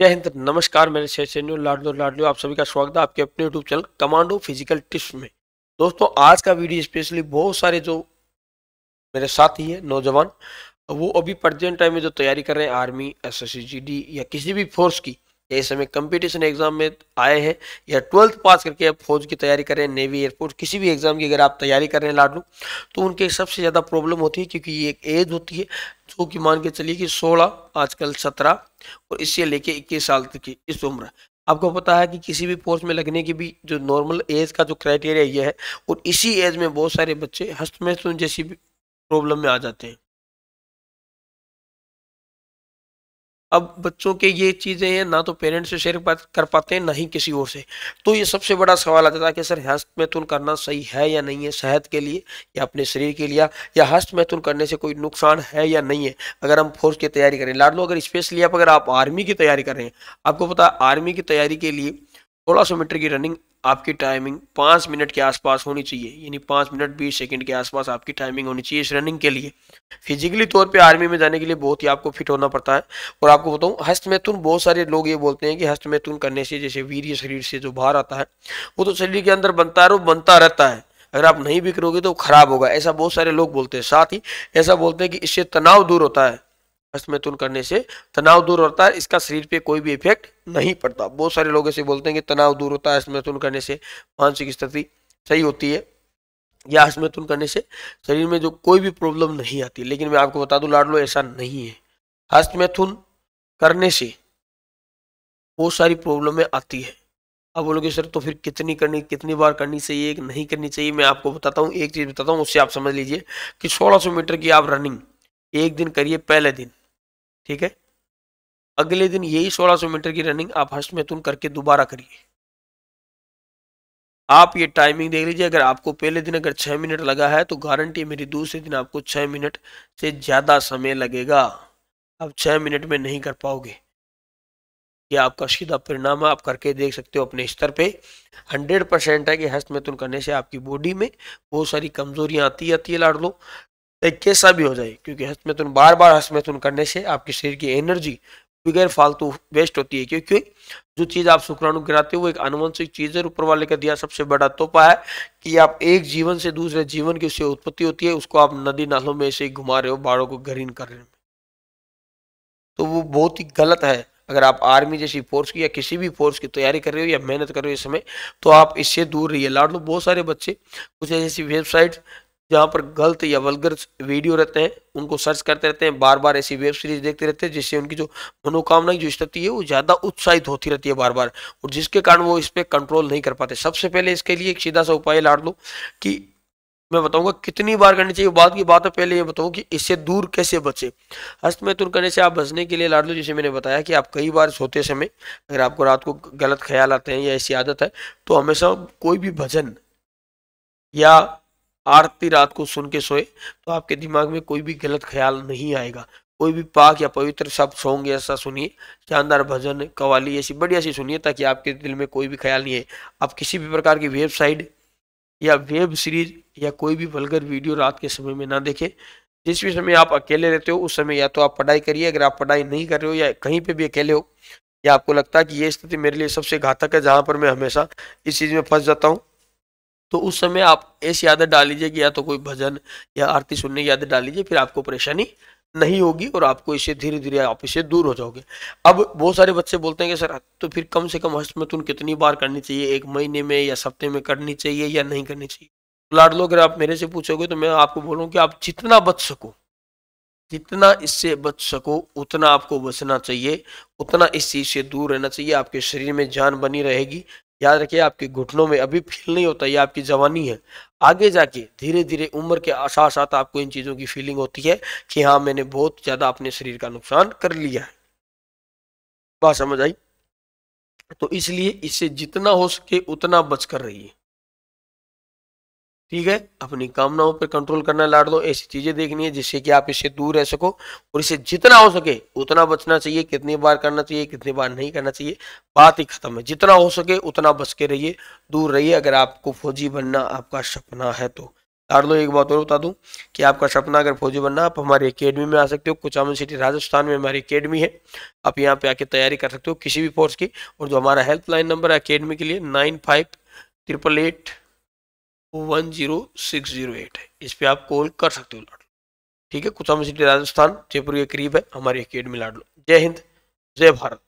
जय हिंद नमस्कार मेरे सैन्य लाडलो लाडलो आप सभी का स्वागत है आपके अपने YouTube channel commando physical tips में दोस्तों आज का वीडियो स्पेशली बहुत सारे जो मेरे साथी हैं नौजवान वो अभी प्रजेंट टाइम में जो तैयारी कर रहे हैं आर्मी एस या किसी भी फोर्स की या इस समय कंपटीशन एग्जाम में आए हैं या ट्वेल्थ पास करके आप फौज की तैयारी करें नेवी एयरफोर्स किसी भी एग्जाम की अगर आप तैयारी कर रहे हैं लाडलू तो उनके सबसे ज़्यादा प्रॉब्लम होती है क्योंकि ये एक एज होती है जो कि मान के चलिए कि सोलह आजकल सत्रह और इससे लेके इक्कीस साल तक की इस उम्र आपको पता है कि किसी भी पोस्ट में लगने की भी जो नॉर्मल एज का जो क्राइटेरिया ये है और इसी एज में बहुत सारे बच्चे हस्तमेस्तुन जैसी भी प्रॉब्लम में आ जाते हैं अब बच्चों के ये चीज़ें हैं ना तो पेरेंट्स से शेयर कर पाते हैं ना ही किसी और से तो ये सबसे बड़ा सवाल आता था कि सर हस्त मैथुन करना सही है या नहीं है सेहत के लिए या अपने शरीर के लिए या हस्त मैथुन करने से कोई नुकसान है या नहीं है अगर हम फोर्स की तैयारी करें लाड लो अगर स्पेशली आप अगर आप आर्मी की तैयारी कर रहे हैं आपको पता है आर्मी की तैयारी के लिए सोलह सौ मीटर की रनिंग आपकी टाइमिंग पाँच मिनट के आसपास होनी चाहिए यानी पाँच मिनट बीस सेकंड के आसपास आपकी टाइमिंग होनी चाहिए इस रनिंग के लिए फिजिकली तौर पे आर्मी में जाने के लिए बहुत ही आपको फिट होना पड़ता है और आपको बताऊँ हस्त मैथुन बहुत सारे लोग ये बोलते हैं कि हस्त मैथुन करने से जैसे वीर्य शरीर से जो बाहर आता है वो तो शरीर के अंदर बनता है और बनता रहता है अगर आप नहीं भी करोगे तो खराब होगा ऐसा बहुत सारे लोग बोलते हैं साथ ही ऐसा बोलते हैं कि इससे तनाव दूर होता है हस्त मैथुन करने से तनाव दूर होता है इसका शरीर पे कोई भी इफेक्ट हम्म। नहीं पड़ता बहुत सारे लोग ऐसे बोलते हैं कि तनाव दूर होता है हस्त मैथुन करने से मानसिक स्थिति सही होती है या हस्त मैथुन करने से शरीर में जो कोई भी प्रॉब्लम नहीं आती लेकिन मैं आपको बता दूं लाडलो ऐसा नहीं है हस्त मैथुन करने से बहुत सारी प्रॉब्लमें आती है आप बोलोगे सर तो फिर कितनी करनी कितनी बार करनी चाहिए एक नहीं करनी चाहिए मैं आपको बताता हूँ एक चीज़ बताता हूँ उससे आप समझ लीजिए कि सौ मीटर की आप रनिंग एक दिन करिए पहले दिन ठीक है अगले दिन यही 1600 मीटर की रनिंग आप हस्ट मैथुन करके दोबारा करिए आप ये टाइमिंग देख लीजिए अगर आपको पहले दिन अगर छह मिनट लगा है तो गारंटी मेरी दूसरे दिन आपको छः मिनट से ज़्यादा समय लगेगा आप छह मिनट में नहीं कर पाओगे ये आपका सीधा परिणाम है आप करके देख सकते हो अपने स्तर पे 100 परसेंट है कि हस्त मैथुन करने से आपकी बॉडी में बहुत सारी कमजोरियां आती आती है लाड़ लो एक कैसा भी हो जाए क्योंकि हसमतुन बार बार हसमतुन करने से आपके शरीर की एनर्जी बगैर फालतू वेस्ट होती है क्योंकि जो चीज़ आप शुक्राणु गिराते हो एक अनुवंशिक चीज़ है ऊपर वाले का दिया सबसे बड़ा तोहफा है कि आप एक जीवन से दूसरे जीवन की उससे उत्पत्ति होती है उसको आप नदी नालों में ऐसे ही घुमा रहे हो बाड़ों को घरीन कर रहे हो तो वो बहुत ही गलत है अगर आप आर्मी जैसी फोर्स की या किसी भी फोर्स की तैयारी कर रहे हो या मेहनत कर रहे हो इस समय तो आप इससे दूर रहिए लाड लो बहुत सारे बच्चे कुछ ऐसी वेबसाइट जहाँ पर गलत या वलगर वीडियो रहते हैं उनको सर्च करते रहते हैं बार बार ऐसी वेब सीरीज देखते रहते हैं जिससे उनकी जो मनोकामना की जो स्थिति है वो ज़्यादा उत्साहित होती रहती है बार बार और जिसके कारण वो इस पर कंट्रोल नहीं कर पाते सबसे पहले इसके लिए एक सीधा सा उपाय लाड़ लो कि मैं बताऊंगा कितनी बार करनी चाहिए बाद की बात है पहले ये बताऊँ कि इससे दूर कैसे बचे हस्तमैथुन करने से आप बचने के लिए लाड लो जैसे मैंने बताया कि आप कई बार सोते समय अगर आपको रात को गलत ख्याल आते हैं या ऐसी आदत है तो हमेशा कोई भी भजन या आरती रात को सुन के सोए तो आपके दिमाग में कोई भी गलत ख्याल नहीं आएगा कोई भी पाक या पवित्र शब्द सॉन्ग ऐसा सुनिए शानदार भजन कवाली ऐसी बढ़िया सी सुनिए ताकि आपके दिल में कोई भी ख्याल नहीं है आप किसी भी प्रकार की वेबसाइट या वेब सीरीज या कोई भी वलगर वीडियो रात के समय में ना देखें जिस भी समय आप अकेले रहते हो उस समय या तो आप पढ़ाई करिए अगर आप पढ़ाई नहीं कर रहे हो या कहीं पर भी अकेले हो या आपको लगता है कि ये स्थिति मेरे लिए सबसे घातक है जहाँ पर मैं हमेशा इस चीज़ में फंस जाता हूँ तो उस समय आप ऐसी आदत डाल लीजिए कि या तो कोई भजन या आरती सुनने की आदत डाल लीजिए फिर आपको परेशानी नहीं होगी और आपको इससे धीरे धीरे आप इसे दूर हो जाओगे अब बहुत सारे बच्चे बोलते हैं कि सर तो फिर कम से कम हस्तमतुन तो कितनी बार करनी चाहिए एक महीने में या सप्ते में करनी चाहिए या नहीं करनी चाहिए लाड लो अगर आप मेरे से पूछोगे तो मैं आपको बोलूँ कि आप जितना बच सको जितना इससे बच सको उतना आपको बचना चाहिए उतना इस चीज़ से दूर रहना चाहिए आपके शरीर में जान बनी रहेगी याद रखिए आपके घुटनों में अभी फील नहीं होता ये आपकी जवानी है आगे जाके धीरे धीरे उम्र के साथ साथ आपको इन चीज़ों की फीलिंग होती है कि हाँ मैंने बहुत ज़्यादा अपने शरीर का नुकसान कर लिया है बात समझ आई तो इसलिए इससे जितना हो सके उतना बचकर रहिए ठीक है अपनी कामनाओं पर कंट्रोल करना लाड़ दो ऐसी चीजें देखनी है जिससे कि आप इससे दूर रह सको और इसे जितना हो सके उतना बचना चाहिए कितनी बार करना चाहिए कितनी बार नहीं करना चाहिए बात ही खत्म है जितना हो सके उतना बच के रहिए दूर रहिए अगर आपको फौजी बनना आपका सपना है तो लाड़ दो एक बात और बता दूँ कि आपका सपना अगर फौजी बनना आप हमारी अकेडमी में आ सकते हो कुचामन सिटी राजस्थान में हमारी अकेडमी है आप यहाँ पे आके तैयारी कर सकते हो किसी भी फोर्स की और जो हमारा हेल्पलाइन नंबर है अकेडमी के लिए nine five triple eight one zero six zero eight है इस पर आप कॉल कर सकते हो लाडलो ठीक है कुछ सिटी राजस्थान जयपुर के करीब है हमारी अकेडमी लाडलो जय हिंद जय भारत